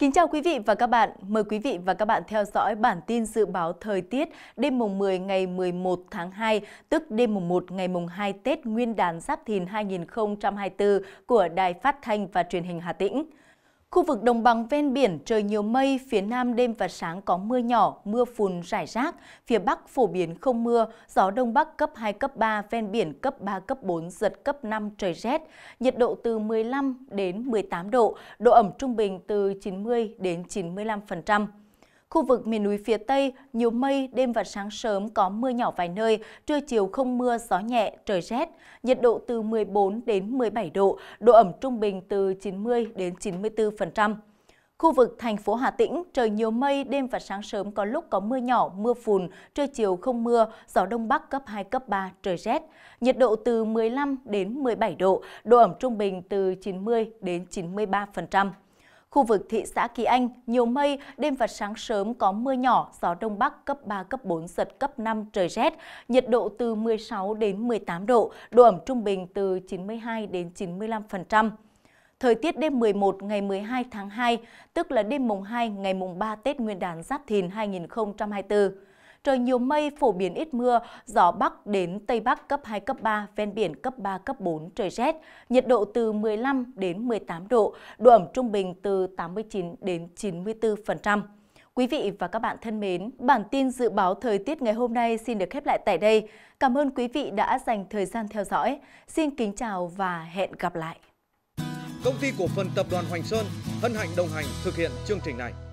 Kính chào quý vị và các bạn. Mời quý vị và các bạn theo dõi bản tin dự báo thời tiết đêm mùng 10 ngày 11 tháng 2, tức đêm mùng 1 ngày mùng 2 Tết Nguyên đán Giáp Thìn 2024 của Đài Phát thanh và Truyền hình Hà Tĩnh. Khu vực đồng bằng ven biển trời nhiều mây, phía nam đêm và sáng có mưa nhỏ, mưa phùn rải rác, phía bắc phổ biến không mưa, gió đông bắc cấp 2 cấp 3, ven biển cấp 3 cấp 4 giật cấp 5 trời rét, nhiệt độ từ 15 đến 18 độ, độ ẩm trung bình từ 90 đến 95%. Khu vực miền núi phía Tây, nhiều mây, đêm và sáng sớm có mưa nhỏ vài nơi, trưa chiều không mưa, gió nhẹ, trời rét, nhiệt độ từ 14 đến 17 độ, độ ẩm trung bình từ 90 đến 94%. Khu vực thành phố Hà Tĩnh, trời nhiều mây, đêm và sáng sớm có lúc có mưa nhỏ, mưa phùn, trưa chiều không mưa, gió đông bắc cấp 2, cấp 3, trời rét. Nhiệt độ từ 15 đến 17 độ, độ ẩm trung bình từ 90 đến 93%. Khu vực thị xã Kỳ Anh, nhiều mây, đêm và sáng sớm có mưa nhỏ, gió đông bắc cấp 3, cấp 4, giật cấp 5, trời rét, nhiệt độ từ 16 đến 18 độ, độ ẩm trung bình từ 92 đến 95%. Thời tiết đêm 11 ngày 12 tháng 2, tức là đêm mùng 2 ngày mùng 3 Tết Nguyên đán Giáp Thìn 2024 trời nhiều mây, phổ biến ít mưa, gió Bắc đến Tây Bắc cấp 2, cấp 3, ven biển cấp 3, cấp 4, trời rét, nhiệt độ từ 15 đến 18 độ, độ ẩm trung bình từ 89 đến 94%. Quý vị và các bạn thân mến, bản tin dự báo thời tiết ngày hôm nay xin được khép lại tại đây. Cảm ơn quý vị đã dành thời gian theo dõi. Xin kính chào và hẹn gặp lại. Công ty cổ phần tập đoàn Hoành Sơn hân hạnh đồng hành thực hiện chương trình này.